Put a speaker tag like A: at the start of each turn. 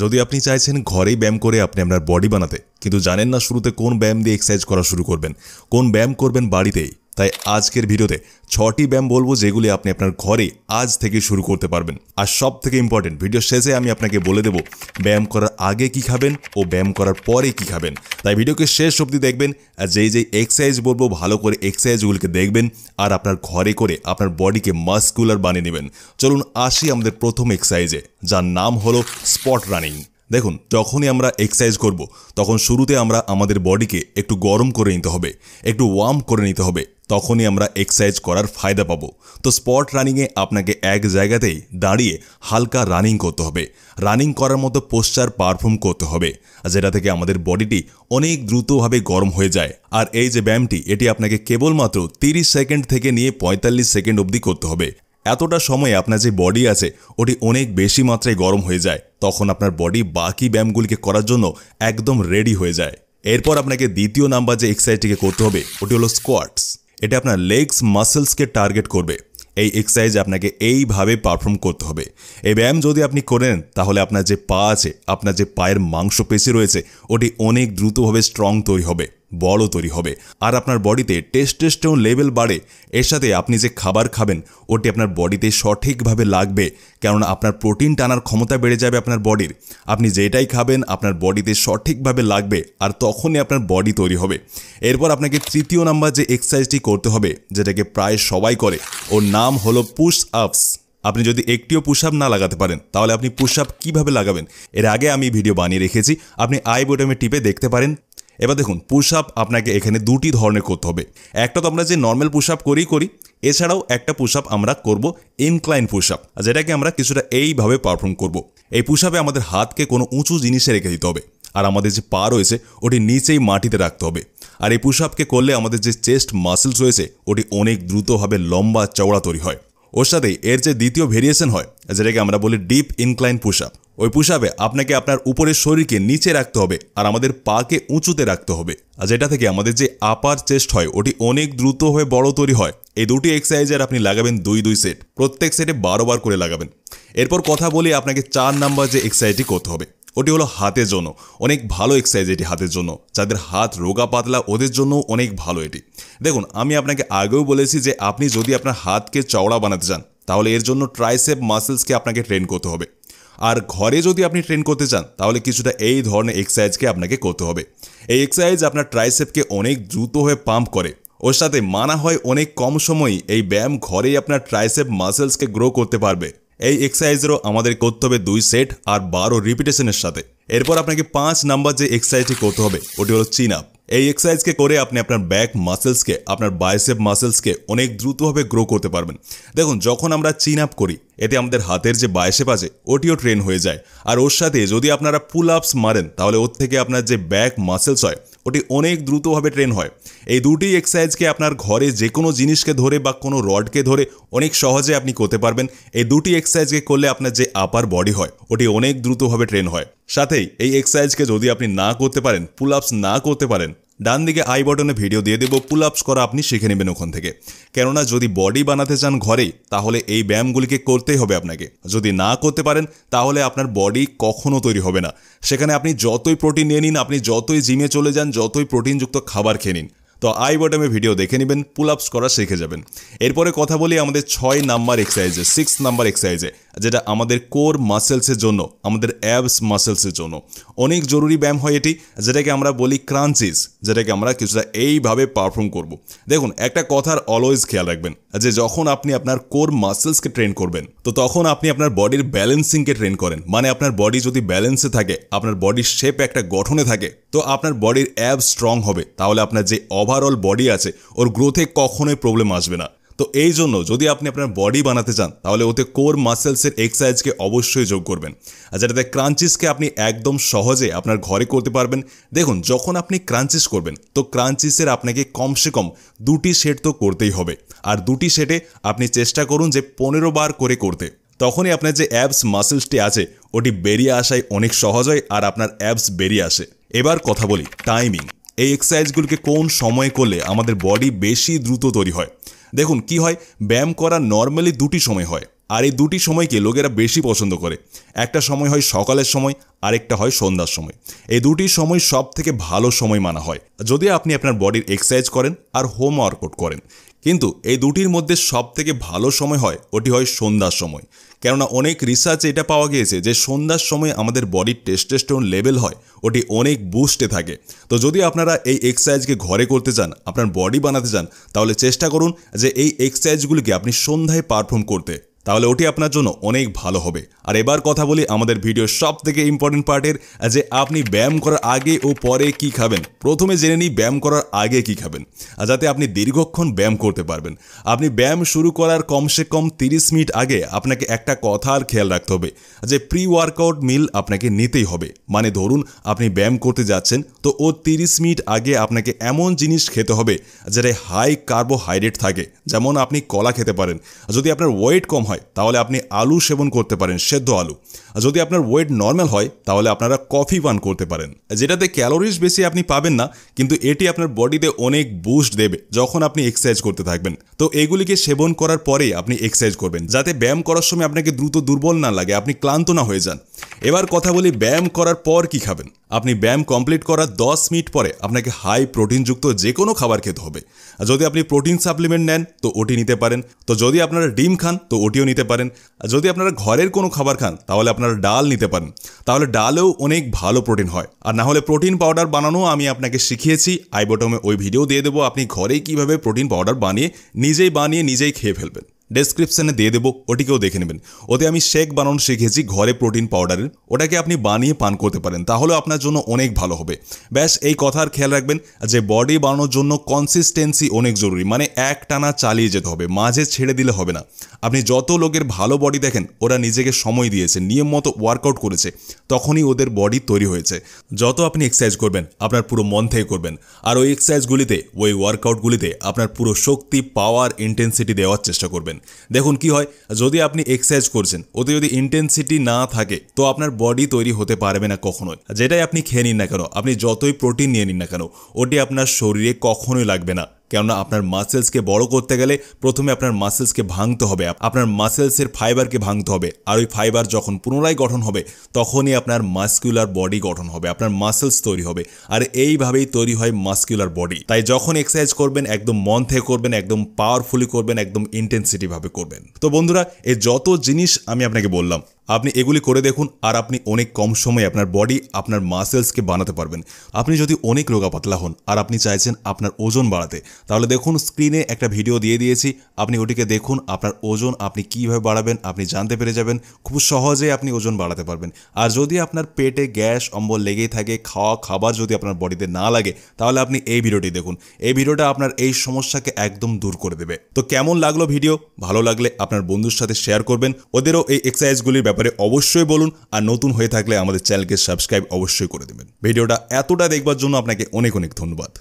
A: যদি আপনি চাইছেন ঘরেই ব্যায়াম করে আপনি আপনার বডি বানাতে কিন্তু জানেন না শুরুতে কোন ব্যায়াম দিয়ে এক্সারসাইজ করা শুরু করবেন কোন ব্যায়াম করবেন বাড়িতেই তাই আজকের ভিডিওতে ছটি ব্যায়াম বলবো যেগুলি আপনি আপনার ঘরে আজ থেকে শুরু করতে পারবেন আর সব থেকে ইম্পর্টেন্ট ভিডিও শেষে আমি আপনাকে বলে দেব ব্যায়াম করার আগে কি খাবেন ও ব্যায়াম করার পরে কি খাবেন তাই ভিডিওকে শেষ অবধি দেখবেন আর যেই যেই এক্সারসাইজ বলবো ভালো করে এক্সারসাইজগুলিকে দেখবেন আর আপনার ঘরে করে আপনার বডিকে মাস্কুলার বানিয়ে নেবেন চলুন আসি আমাদের প্রথম এক্সারসাইজে যার নাম হলো স্পট রানিং দেখুন যখনই আমরা এক্সারসাইজ করব তখন শুরুতে আমরা আমাদের বডিকে একটু গরম করে নিতে হবে একটু ওয়ার্ম করে নিতে হবে তখনই আমরা এক্সারসাইজ করার ফায়দা পাবো তো স্পট রানিংয়ে আপনাকে এক জায়গাতেই দাঁড়িয়ে হালকা রানিং করতে হবে রানিং করার মতো পোশ্চার পারফর্ম করতে হবে যেটা থেকে আমাদের বডিটি অনেক দ্রুতভাবে গরম হয়ে যায় আর এই যে ব্যায়ামটি এটি আপনাকে কেবলমাত্র তিরিশ সেকেন্ড থেকে নিয়ে পঁয়তাল্লিশ সেকেন্ড অবধি করতে হবে এতটা সময়ে আপনার যে বডি আছে ওটি অনেক বেশি মাত্রায় গরম হয়ে যায় তখন আপনার বডি বাকি ব্যায়ামগুলিকে করার জন্য একদম রেডি হয়ে যায় এরপর আপনাকে দ্বিতীয় নাম্বার যে এক্সারসাইজটিকে করতে হবে ওটি হলো স্কোয়াটস এটা আপনার লেগস মাসেলসকে টার্গেট করবে এই এক্সারসাইজ আপনাকে এইভাবে পারফর্ম করতে হবে এই ব্যায়াম যদি আপনি করেন তাহলে আপনার যে পা আছে আপনার যে পায়ের মাংস পেশি রয়েছে ওটি অনেক দ্রুতভাবে স্ট্রং তৈরি হবে বড় তৈরি হবে আর আপনার বডিতে টেস্টেস্টোন লেভেল বাড়ে এর সাথে আপনি যে খাবার খাবেন ওটি আপনার বডিতে সঠিকভাবে লাগবে কেননা আপনার প্রোটিন টানার ক্ষমতা বেড়ে যাবে আপনার বডির আপনি যেটাই খাবেন আপনার বডিতে সঠিকভাবে লাগবে আর তখনই আপনার বডি তৈরি হবে এরপর আপনাকে তৃতীয় নাম্বার যে এক্সারসাইজটি করতে হবে যেটাকে প্রায় সবাই করে ওর নাম হলো পুশ আপস আপনি যদি একটিও পুশ আপ না লাগাতে পারেন তাহলে আপনি পুশ আপ কীভাবে লাগাবেন এর আগে আমি ভিডিও বানিয়ে রেখেছি আপনি আই বোটমে টিপে দেখতে পারেন এবার দেখুন পুশ আপ আপনাকে এখানে দুটি ধরনের করতে হবে একটা তো আমরা যে নর্মাল পুশ আপ করি করি এছাড়াও একটা পুশ আপ আমরা করব ইনক্লাইন পুশ আপ যেটাকে আমরা কিছুটা এইভাবে পারফর্ম করব। এই পুশ আপে আমাদের হাতকে কোনো উঁচু জিনিসে রেখে দিতে হবে আর আমাদের যে পা রয়েছে ওটি নিচেই মাটিতে রাখতে হবে আর এই পুশ আপকে করলে আমাদের যে চেস্ট মাসেলস রয়েছে ওটি অনেক দ্রুতভাবে লম্বা চওড়া তৈরি হয় ওর সাথে এর যে দ্বিতীয় ভেরিয়েশন হয় যেটাকে আমরা বলি ডিপ ইনক্লাইন পুশ আপ ওই পুষাবে আপনাকে আপনার উপরের শরীরকে নিচে রাখতে হবে আর আমাদের পাকে উঁচুতে রাখতে হবে আর যেটা থেকে আমাদের যে আপার চেস্ট হয় ওটি অনেক দ্রুত হয়ে বড় তৈরি হয় এই দুটি এক্সারসাইজের আপনি লাগাবেন দুই দুই সেট প্রত্যেক সেটে বারো বার করে লাগাবেন এরপর কথা বলি আপনাকে চার নাম্বার যে এক্সারসাইজটি করতে হবে ওটি হলো হাতের জন্য অনেক ভালো এক্সারসাইজ এটি হাতের জন্য যাদের হাত রোগা পাতলা ওদের জন্য অনেক ভালো এটি দেখুন আমি আপনাকে আগেও বলেছি যে আপনি যদি আপনার হাতকে চওড়া বানাতে চান তাহলে এর জন্য ট্রাইসেপ মাসেলসকে আপনাকে ট্রেন করতে হবে আর ঘরে যদি আপনি ট্রেন করতে চান তাহলে কিছুটা এই ধরনের এক্সারসাইজকে আপনাকে করতে হবে এই এক্সারসাইজ আপনার ট্রাইসেপকে অনেক দ্রুত হয়ে পাম্প করে ওর সাথে মানা হয় অনেক কম সময়ই এই ব্যায়াম ঘরেই আপনার ট্রাইসেপ মাসেলসকে গ্রো করতে পারবে এই এক্সারসাইজেরও আমাদের করতে হবে দুই সেট আর বারো রিপিটেশনের সাথে এরপর আপনাকে পাঁচ নাম্বার যে এক্সারসাইজটি করতে হবে ওটি হলো চিন আপ এই এক্সারসাইজকে করে আপনি আপনার ব্যাক মাসেলসকে আপনার বাইসেপ মাসেলসকে অনেক দ্রুতভাবে গ্রো করতে পারবেন দেখুন যখন আমরা চিন আপ করি এতে আমাদের হাতের যে বাইসেপ আছে ওটিও ট্রেন হয়ে যায় আর ওর সাথে যদি আপনারা পুল আপস মারেন তাহলে ওর থেকে আপনার যে ব্যাক মাসেলস হয় ওটি অনেক দ্রুতভাবে ট্রেন হয় এই দুটি এক্সারসাইজকে আপনার ঘরে যে কোনো জিনিসকে ধরে বা কোনো রডকে ধরে অনেক সহজে আপনি করতে পারবেন এই দুটি এক্সারসাইজকে করলে আপনার যে আপার বডি হয় ওটি অনেক দ্রুতভাবে ট্রেন হয় সাথেই এই এক্সারসাইজকে যদি আপনি না করতে পারেন পুল আপস না করতে পারেন ডান দিকে আই বটনে ভিডিও দিয়ে দেবো পুল আপস করা আপনি শিখে নেবেন ওখান থেকে কেননা যদি বডি বানাতে চান ঘরে তাহলে এই ব্যায়ামগুলিকে করতেই হবে আপনাকে যদি না করতে পারেন তাহলে আপনার বডি কখনও তৈরি হবে না সেখানে আপনি যতই প্রোটিন নিয়ে নিন আপনি যতই জিমে চলে যান যতই প্রোটিনযুক্ত খাবার খেয়ে নিন তো আই বটমে ভিডিও দেখে নেবেন পুল আপস করা শিখে যাবেন এরপরে কথা বলি আমাদের ছয় নাম্বার এক্সারসাইজে সিক্স নাম্বার এক্সারসাইজে যেটা আমাদের কোর মাসেলসের জন্য আমাদের অ্যাবস মাসেলসের জন্য অনেক জরুরি ব্যায়াম হয় এটি যেটাকে আমরা বলি ক্রাঞ্চিস যেটাকে আমরা কিছুটা এইভাবে পারফর্ম করব। দেখুন একটা কথার অলওয়েজ খেয়াল রাখবেন যে যখন আপনি আপনার কোর মাসেলসকে ট্রেন করবেন তো তখন আপনি আপনার বডির ব্যালেন্সিংকে ট্রেন করেন মানে আপনার বডি যদি ব্যালেন্সে থাকে আপনার বডির শেপ একটা গঠনে থাকে তো আপনার বডির অ্যাব স্ট্রং হবে তাহলে আপনার যে ওভারঅল বডি আছে ওর গ্রোথে কখনোই প্রবলেম আসবে না তো এই জন্য যদি আপনি আপনার বডি বানাতে চান তাহলে ওতে কোর মাসেলসের এক্সারসাইজকে অবশ্যই যোগ করবেন আর যেটাতে ক্রাঞ্চিসকে আপনি একদম সহজে আপনার ঘরে করতে পারবেন দেখুন যখন আপনি ক্রাঞ্চিস করবেন তো ক্রাঞ্চিসের আপনাকে কমসে কম দুটি সেট তো করতেই হবে আর দুটি সেটে আপনি চেষ্টা করুন যে পনেরো বার করে করতে তখনই আপনার যে অ্যাবস মাসেলসটি আছে ওটি বেরিয়ে আসায় অনেক সহজ হয় আর আপনার অ্যাবস বেরিয়ে আসে এবার কথা বলি টাইমিং এই এক্সারসাইজগুলোকে কোন সময়ে করলে আমাদের বডি বেশি দ্রুত তৈরি হয় দেখুন কি হয় ব্যায়াম করা নর্মালি দুটি সময় হয় আর এই দুটি সময়কে লোকেরা বেশি পছন্দ করে একটা সময় হয় সকালের সময় আরেকটা হয় সন্ধ্যার সময় এই দুটি সময় সব থেকে ভালো সময় মানা হয় যদি আপনি আপনার বডির এক্সারসাইজ করেন আর হোম করেন কিন্তু এই দুটির মধ্যে সবথেকে ভালো সময় হয় ওটি হয় সন্ধ্যার সময় কেননা অনেক রিসার্চে এটা পাওয়া গিয়েছে যে সন্ধ্যার সময় আমাদের বডির টেস্টেস্টোন লেভেল হয় ওটি অনেক বুস্টে থাকে তো যদি আপনারা এই এক্সারসাইজকে ঘরে করতে চান আপনার বডি বানাতে চান তাহলে চেষ্টা করুন যে এই এক্সারসাইজগুলিকে আপনি সন্ধ্যায় পারফর্ম করতে তাহলে ওটি আপনার জন্য অনেক ভালো হবে আর এবার কথা বলি আমাদের ভিডিও সব থেকে ইম্পর্টেন্ট পার্টের যে আপনি ব্যায়াম করার আগে ও পরে কি খাবেন প্রথমে জেনে নিই ব্যায়াম করার আগে কি খাবেন আর যাতে আপনি দীর্ঘক্ষণ ব্যায়াম করতে পারবেন আপনি ব্যায়াম শুরু করার কমসে কম তিরিশ মিনিট আগে আপনাকে একটা কথার খেয়াল রাখতে হবে যে প্রি ওয়ার্কআউট মিল আপনাকে নিতেই হবে মানে ধরুন আপনি ব্যায়াম করতে যাচ্ছেন তো ও তিরিশ মিনিট আগে আপনাকে এমন জিনিস খেতে হবে যেটা হাই কার্বোহাইড্রেট থাকে যেমন আপনি কলা খেতে পারেন যদি আপনার ওয়েট কম হয় তাহলে আপনি আলু সেবন করতে পারেন সেদ্ধ আলু আর যদি আপনার ওয়েট নর্মাল হয় তাহলে আপনারা কফি পান করতে পারেন যেটাতে ক্যালোরিজ বেশি আপনি পাবেন না কিন্তু এটি আপনার বডিতে অনেক বুস্ট দেবে যখন আপনি এক্সারসাইজ করতে থাকবেন তো এগুলিকে সেবন করার পরে আপনি এক্সারসাইজ করবেন যাতে ব্যায়াম করার সময় আপনাকে দ্রুত দুর্বল না লাগে আপনি ক্লান্ত না হয়ে যান এবার কথা বলি ব্যায়াম করার পর কি খাবেন আপনি ব্যায়াম কমপ্লিট করার 10 মিনিট পরে আপনাকে হাই প্রোটিনযুক্ত যে কোনো খাবার খেতে হবে আর যদি আপনি প্রোটিন সাপ্লিমেন্ট নেন তো ওটি নিতে পারেন তো যদি আপনারা ডিম খান তো ওটিও নিতে পারেন আর যদি আপনারা ঘরের কোনো খাবার খান তাহলে আপনারা ডাল নিতে পারেন তাহলে ডালেও অনেক ভালো প্রোটিন হয় আর না হলে প্রোটিন পাউডার বানানো আমি আপনাকে শিখিয়েছি আইবটমে ওই ভিডিও দিয়ে দেবো আপনি ঘরেই কিভাবে প্রোটিন পাউডার বানিয়ে নিজেই বানিয়ে নিজেই খেয়ে ফেলবেন ডেসক্রিপশানে দিয়ে দেবো ওটিকেও দেখে নেবেন ওতে আমি শেক বানানো শিখেছি ঘরে প্রোটিন পাউডারের ওটাকে আপনি বানিয়ে পান করতে পারেন তাহলে আপনার জন্য অনেক ভালো হবে ব্যাস এই কথার খেয়াল রাখবেন যে বডি বানানোর জন্য কনসিস্টেন্সি অনেক জরুরি মানে এক টানা চালিয়ে যেতে হবে মাঝে ছেড়ে দিলে হবে না আপনি যত লোকের ভালো বডি দেখেন ওরা নিজেকে সময় দিয়েছে নিয়ম মতো ওয়ার্কআউট করেছে তখনই ওদের বডি তৈরি হয়েছে যত আপনি এক্সারসাইজ করবেন আপনার পুরো মন থেকে করবেন আর ওই এক্সারসাইজগুলিতে ওই ওয়ার্কআউটগুলিতে আপনার পুরো শক্তি পাওয়ার ইন্টেন্সিটি দেওয়ার চেষ্টা করবেন দেখুন কি হয় যদি আপনি এক্সারসাইজ করছেন ওতে যদি ইন্টেন্সিটি না থাকে তো আপনার বডি তৈরি হতে পারবে না কখনোই যেটাই আপনি খেয়ে নিন না কেন আপনি যতই প্রোটিন নিয়ে নিন না কেন ওটি আপনার শরীরে কখনোই লাগবে না কেননা আপনার মাসেলসকে বড় করতে গেলে প্রথমে আপনার মাসেলসকে ভাঙতে হবে আপনার মাসেলসের ফাইবারকে ভাঙতে হবে আর ওই ফাইবার যখন পুনরায় গঠন হবে তখনই আপনার মাস্কুলার বডি গঠন হবে আপনার মাসেলস তৈরি হবে আর এইভাবেই তৈরি হয় মাস্কুলার বডি তাই যখন এক্সারসাইজ করবেন একদম মন থেকে করবেন একদম পাওয়ারফুলি করবেন একদম ইন্টেন্সিটিভাবে করবেন তো বন্ধুরা এই যত জিনিস আমি আপনাকে বললাম আপনি এগুলি করে দেখুন আর আপনি অনেক কম সময়ে আপনার বডি আপনার মাসেলসকে বানাতে পারবেন আপনি যদি অনেক রোগা পাতলা হন আর আপনি চাইছেন আপনার ওজন বাড়াতে তাহলে দেখুন স্ক্রিনে একটা ভিডিও দিয়ে দিয়েছি আপনি ওটিকে দেখুন আপনার ওজন আপনি কীভাবে বাড়াবেন আপনি জানতে পেরে যাবেন খুব সহজে আপনি ওজন বাড়াতে পারবেন আর যদি আপনার পেটে গ্যাস অম্বল লেগেই থাকে খাওয়া খাবার যদি আপনার বডিতে না লাগে তাহলে আপনি এই ভিডিওটি দেখুন এই ভিডিওটা আপনার এই সমস্যাকে একদম দূর করে দেবে তো কেমন লাগলো ভিডিও ভালো লাগলে আপনার বন্ধুর সাথে শেয়ার করবেন ওদেরও এই এক্সারসাইজগুলির ব্যাপারে অবশ্যই বলুন আর নতুন হয়ে থাকলে আমাদের চ্যানেলকে সাবস্ক্রাইব অবশ্যই করে দেবেন ভিডিওটা এতটা দেখবার জন্য আপনাকে অনেক অনেক ধন্যবাদ